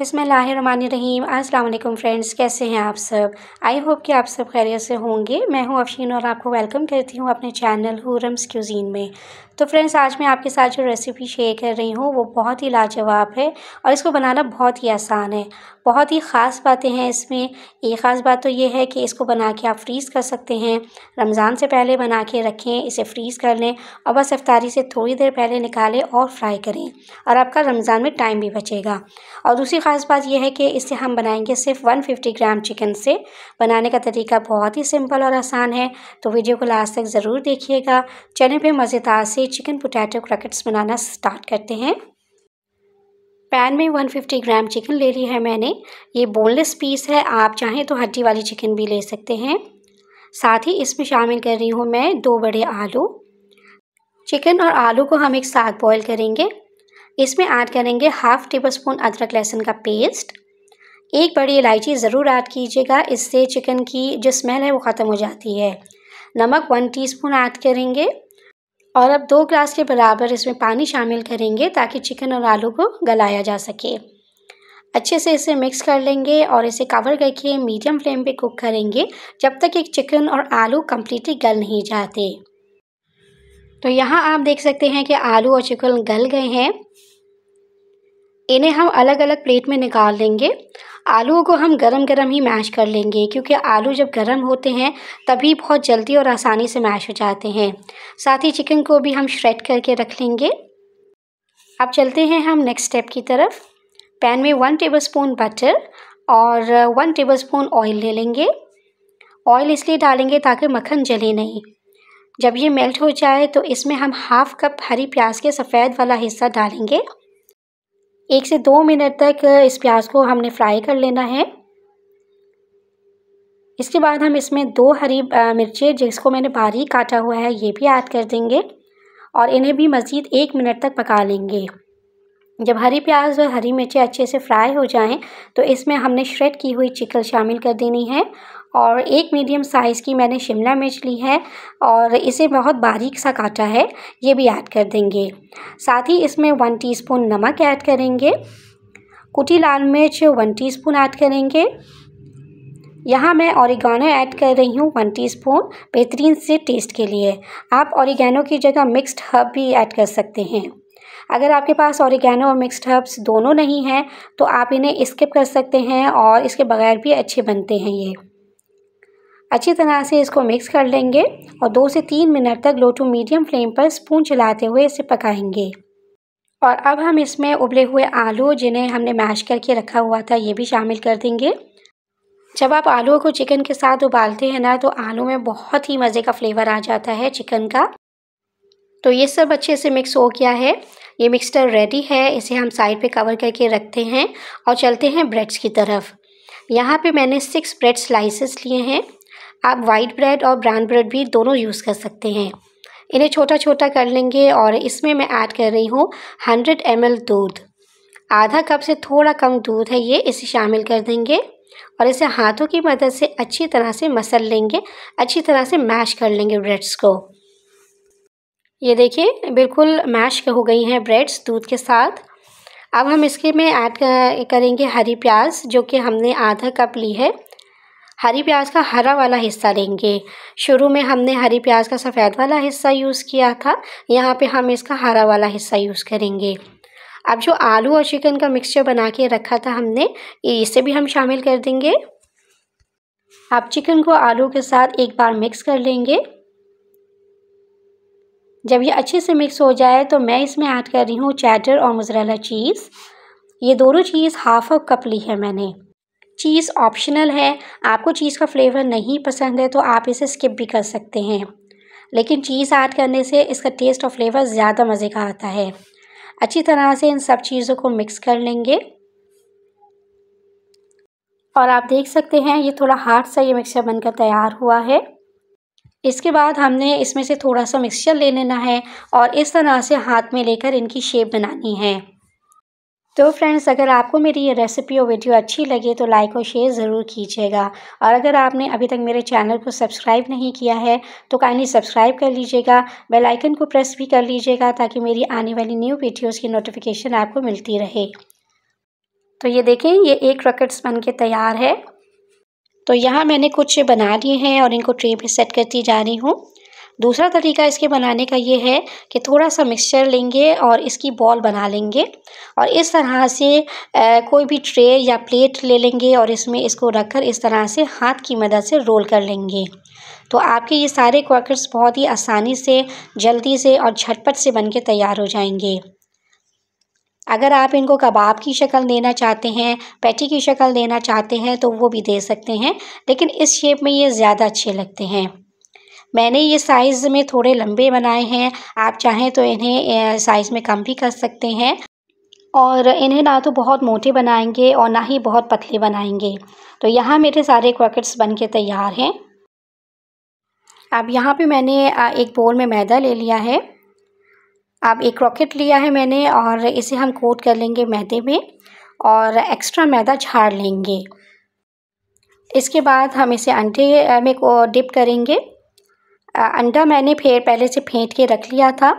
बसमीम अस्सलाम फ्रेंड्स कैसे हैं आप सब आई होप कि आप सब खैरियत से होंगे मैं हूं अफशीन और आपको वेलकम करती हूं अपने चैनल हुरम्स क्यूजीन में तो फ्रेंड्स आज मैं आपके साथ जो रेसिपी शेयर कर रही हूँ वो बहुत ही लाजवाब है और इसको बनाना बहुत ही आसान है बहुत ही ख़ास बातें हैं इसमें एक ख़ास बात तो ये है कि इसको बना के आप फ्रीज़ कर सकते हैं रमज़ान से पहले बना के रखें इसे फ्रीज़ कर लें और बस अफ्तारी से थोड़ी देर पहले निकालें और फ्राई करें और आपका रमज़ान में टाइम भी बचेगा और दूसरी ख़ास बात यह है कि इसे हम बनाएंगे सिर्फ 150 ग्राम चिकन से बनाने का तरीका बहुत ही सिंपल और आसान है तो वीडियो को लास्ट तक ज़रूर देखिएगा चैनल पे मज़ेदार से चिकन पोटैटो क्रकेट्स बनाना स्टार्ट करते हैं पैन में 150 ग्राम चिकन ले ली है मैंने ये बोनलेस पीस है आप चाहें तो हड्डी वाली चिकन भी ले सकते हैं साथ ही इसमें शामिल कर रही हूँ मैं दो बड़े आलू चिकन और आलू को हम एक साथ बॉयल करेंगे इसमें ऐड करेंगे हाफ टेबल स्पून अदरक लहसुन का पेस्ट एक बड़ी इलायची ज़रूर ऐड कीजिएगा इससे चिकन की जो स्मेल है वो ख़त्म हो जाती है नमक वन टीस्पून ऐड करेंगे और अब दो ग्लास के बराबर इसमें पानी शामिल करेंगे ताकि चिकन और आलू को गलाया जा सके अच्छे से इसे मिक्स कर लेंगे और इसे कवर करके मीडियम फ्लेम पे कुक करेंगे जब तक एक चिकन और आलू कम्प्लीटली गल नहीं जाते तो यहाँ आप देख सकते हैं कि आलू और चिकन गल गए हैं इन्हें हम अलग अलग प्लेट में निकाल लेंगे आलूओं को हम गरम गरम ही मैश कर लेंगे क्योंकि आलू जब गरम होते हैं तभी बहुत जल्दी और आसानी से मैश हो जाते हैं साथ ही चिकन को भी हम श्रेड करके रख लेंगे अब चलते हैं हम नेक्स्ट स्टेप की तरफ पैन में वन टेबलस्पून बटर और वन टेबलस्पून ऑयल ले लेंगे ऑयल इसलिए डालेंगे ताकि मक्खन जले नहीं जब ये मेल्ट हो जाए तो इसमें हम हाफ़ कप हरी प्याज के सफ़ेद वाला हिस्सा डालेंगे एक से दो मिनट तक इस प्याज को हमने फ्राई कर लेना है इसके बाद हम इसमें दो हरी मिर्चें जिसको मैंने बारीक काटा हुआ है ये भी ऐड कर देंगे और इन्हें भी मज़ीद एक मिनट तक पका लेंगे जब हरी प्याज और हरी मिर्चें अच्छे से फ्राई हो जाएं तो इसमें हमने श्रेड की हुई चिकन शामिल कर देनी है और एक मीडियम साइज़ की मैंने शिमला मिर्च ली है और इसे बहुत बारीक सा काटा है ये भी ऐड कर देंगे साथ ही इसमें वन टीस्पून नमक ऐड करेंगे कुटी लाल मिर्च वन टीस्पून ऐड करेंगे यहाँ मैं औरिगानो ऐड कर रही हूँ वन टीस्पून बेहतरीन से टेस्ट के लिए आप औरिगानो की जगह मिक्स्ड हर्ब भी ऐड कर सकते हैं अगर आपके पास औरिगानो और मिक्स्ड हर्ब्स दोनों नहीं हैं तो आप इन्हें स्किप कर सकते हैं और इसके बगैर भी अच्छे बनते हैं ये अच्छी तरह से इसको मिक्स कर लेंगे और दो से तीन मिनट तक लो टू मीडियम फ्लेम पर स्पून चलाते हुए इसे पकाएंगे और अब हम इसमें उबले हुए आलू जिन्हें हमने मैश करके रखा हुआ था ये भी शामिल कर देंगे जब आप आलू को चिकन के साथ उबालते हैं ना तो आलू में बहुत ही मज़े का फ्लेवर आ जाता है चिकन का तो ये सब अच्छे से मिक्स हो गया है ये मिक्सचर रेडी है इसे हम साइड पे कवर करके रखते हैं और चलते हैं ब्रेड्स की तरफ यहाँ पे मैंने सिक्स ब्रेड स्लाइसेस लिए हैं आप वाइट ब्रेड और ब्राउन ब्रेड भी दोनों यूज़ कर सकते हैं इन्हें छोटा छोटा कर लेंगे और इसमें मैं ऐड कर रही हूँ हंड्रेड एम दूध आधा कप से थोड़ा कम दूध है ये इसे शामिल कर देंगे और इसे हाथों की मदद से अच्छी तरह से मसल लेंगे अच्छी तरह से मैश कर लेंगे ब्रेड्स को ये देखिए बिल्कुल मैश हो गई हैं ब्रेड्स दूध के साथ अब हम इसके में ऐड करेंगे हरी प्याज जो कि हमने आधा कप ली है हरी प्याज का हरा वाला हिस्सा लेंगे शुरू में हमने हरी प्याज का सफ़ेद वाला हिस्सा यूज़ किया था यहाँ पे हम इसका हरा वाला हिस्सा यूज़ करेंगे अब जो आलू और चिकन का मिक्सचर बना के रखा था हमने इसे भी हम शामिल कर देंगे आप चिकन को आलू के साथ एक बार मिक्स कर लेंगे जब ये अच्छे से मिक्स हो जाए तो मैं इसमें ऐड कर रही हूँ चैटर और मोजरेला चीज़ ये दोनों चीज़ हाफ कप ली है मैंने चीज़ ऑप्शनल है आपको चीज़ का फ्लेवर नहीं पसंद है तो आप इसे स्किप भी कर सकते हैं लेकिन चीज़ ऐड करने से इसका टेस्ट और फ्लेवर ज़्यादा मज़े का आता है अच्छी तरह से इन सब चीज़ों को मिक्स कर लेंगे और आप देख सकते हैं ये थोड़ा हार्ड सा ये मिक्सचर बनकर तैयार हुआ है इसके बाद हमने इसमें से थोड़ा सा मिक्सचर ले लेना है और इस तरह से हाथ में लेकर इनकी शेप बनानी है तो फ्रेंड्स अगर आपको मेरी ये रेसिपी और वीडियो अच्छी लगे तो लाइक और शेयर ज़रूर कीजिएगा और अगर आपने अभी तक मेरे चैनल को सब्सक्राइब नहीं किया है तो काइंडली सब्सक्राइब कर लीजिएगा बेल आइकन को प्रेस भी कर लीजिएगा ताकि मेरी आने वाली न्यू वीडियोस की नोटिफिकेशन आपको मिलती रहे तो ये देखें ये एक रॉकेट्स बन के तैयार है तो यहाँ मैंने कुछ बना लिए हैं और इनको ट्रे पर सेट करती जा रही हूँ दूसरा तरीका इसके बनाने का ये है कि थोड़ा सा मिक्सचर लेंगे और इसकी बॉल बना लेंगे और इस तरह से कोई भी ट्रे या प्लेट ले लेंगे और इसमें इसको रखकर इस तरह से हाथ की मदद से रोल कर लेंगे तो आपके ये सारे क्रॉकर्स बहुत ही आसानी से जल्दी से और झटपट से बन के तैयार हो जाएंगे अगर आप इनको कबाब की शक्ल देना चाहते हैं पैटी की शक्ल देना चाहते हैं तो वो भी दे सकते हैं लेकिन इस शेप में ये ज़्यादा अच्छे लगते हैं मैंने ये साइज़ में थोड़े लंबे बनाए हैं आप चाहें तो इन्हें साइज़ में कम भी कर सकते हैं और इन्हें ना तो बहुत मोटे बनाएंगे और ना ही बहुत पतले बनाएंगे तो यहाँ मेरे सारे क्रॉकेट्स बन के तैयार हैं अब यहाँ पे मैंने एक बोल में मैदा ले लिया है अब एक क्रॉकेट लिया है मैंने और इसे हम कोट कर लेंगे मैदे में और एक्स्ट्रा मैदा झाड़ लेंगे इसके बाद हम इसे अंडे में डिप करेंगे अंडा मैंने फिर पहले से फेंट के रख लिया था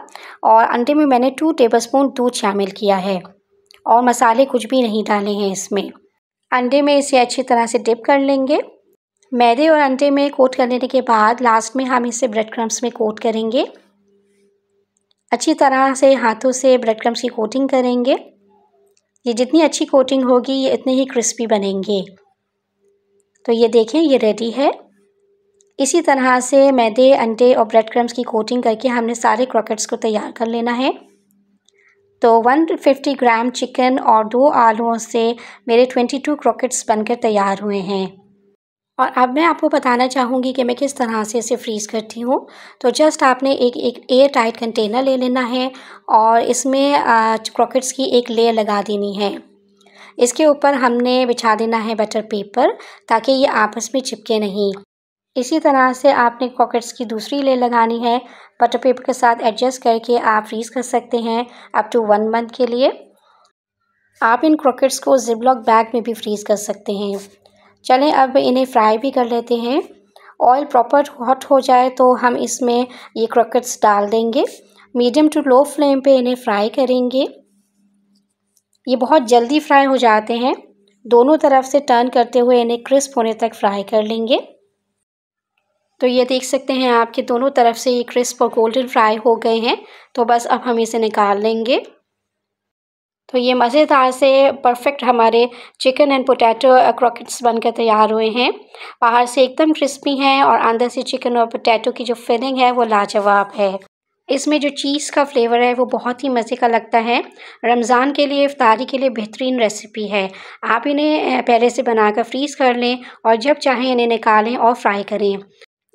और अंडे में मैंने टू टेबलस्पून दूध शामिल किया है और मसाले कुछ भी नहीं डाले हैं इसमें अंडे में इसे अच्छी तरह से डिप कर लेंगे मैदे और अंडे में कोट कर लेने के बाद लास्ट में हम इसे ब्रेड क्रम्स में कोट करेंगे अच्छी तरह से हाथों से ब्रेड क्रम्स की कोटिंग करेंगे ये जितनी अच्छी कोटिंग होगी ये इतने ही क्रिस्पी बनेंगे तो ये देखें ये रेडी है इसी तरह से मैदे अंडे और ब्रेड क्रम्स की कोटिंग करके हमने सारे क्रॉकेट्स को तैयार कर लेना है तो 150 ग्राम चिकन और दो आलूओं से मेरे 22 क्रॉकेट्स बनकर तैयार हुए हैं और अब मैं आपको बताना चाहूँगी कि मैं किस तरह से इसे फ्रीज़ करती हूँ तो जस्ट आपने एक एक एयर टाइट कंटेनर ले लेना है और इसमें क्रॉकेट्स की एक लेयर लगा देनी है इसके ऊपर हमने बिछा देना है बटर पेपर ताकि ये आपस में चिपके नहीं इसी तरह से आपने पॉकेट्स की दूसरी ले लगानी है बटर पेपर के साथ एडजस्ट करके आप फ्रीज़ कर सकते हैं अप टू वन मंथ के लिए आप इन क्रॉकेट्स को जिपलॉक बैग में भी फ्रीज़ कर सकते हैं चलें अब इन्हें फ्राई भी कर लेते हैं ऑयल प्रॉपर हॉट हो जाए तो हम इसमें ये क्रॉकेट्स डाल देंगे मीडियम टू लो फ्लेम पे इन्हें फ्राई करेंगे ये बहुत जल्दी फ्राई हो जाते हैं दोनों तरफ से टर्न करते हुए इन्हें क्रिस्प होने तक फ्राई कर लेंगे तो ये देख सकते हैं आपके दोनों तरफ से ये क्रिस्प और गोल्डन फ्राई हो गए हैं तो बस अब हम इसे निकाल लेंगे तो ये मज़ेदार से परफेक्ट हमारे चिकन एंड पोटैटो क्रॉकेट्स बनकर तैयार हुए हैं बाहर से एकदम क्रिस्पी हैं और अंदर से चिकन और पोटैटो की जो फिलिंग है वो लाजवाब है इसमें जो चीज़ का फ्लेवर है वो बहुत ही मज़े का लगता है रमज़ान के लिए इफ्तारी के लिए बेहतरीन रेसिपी है आप इन्हें पहले से बनाकर फ्रीज़ कर लें और जब चाहें इन्हें निकालें और फ्राई करें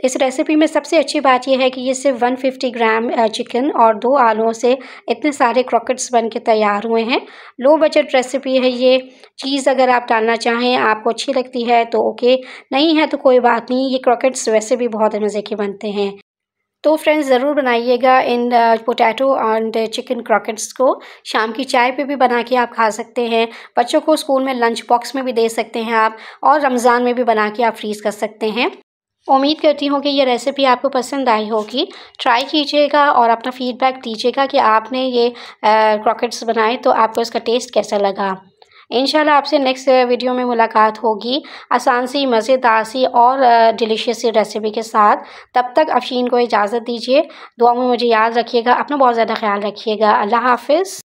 इस रेसिपी में सबसे अच्छी बात यह है कि ये सिर्फ 150 ग्राम चिकन और दो आलुओं से इतने सारे क्रॉकेट्स बन के तैयार हुए हैं लो बजट रेसिपी है ये चीज़ अगर आप डालना चाहें आपको अच्छी लगती है तो ओके नहीं है तो कोई बात नहीं ये क्रॉकेट्स वैसे भी बहुत मज़े के बनते हैं तो फ्रेंड्स ज़रूर बनाइएगा इन पोटैटो एंड चिकन क्रॉकेट्स को शाम की चाय पे भी बना के आप खा सकते हैं बच्चों को स्कूल में लंच बॉक्स में भी दे सकते हैं आप और रमज़ान में भी बना के आप फ्रीज़ कर सकते हैं उम्मीद करती हूँ कि ये रेसिपी आपको पसंद आई होगी ट्राई कीजिएगा और अपना फीडबैक दीजिएगा कि आपने ये क्रॉकेट्स बनाए तो आपको इसका टेस्ट कैसा लगा इन आपसे नेक्स्ट वीडियो में मुलाकात होगी आसान सी मज़ेदार सी और डिलीशियस सी रेसिपी के साथ तब तक अफशीन को इजाज़त दीजिए दुआ में मुझे याद रखिएगा अपना बहुत ज़्यादा ख्याल रखिएगा अल्लाह हाफिज़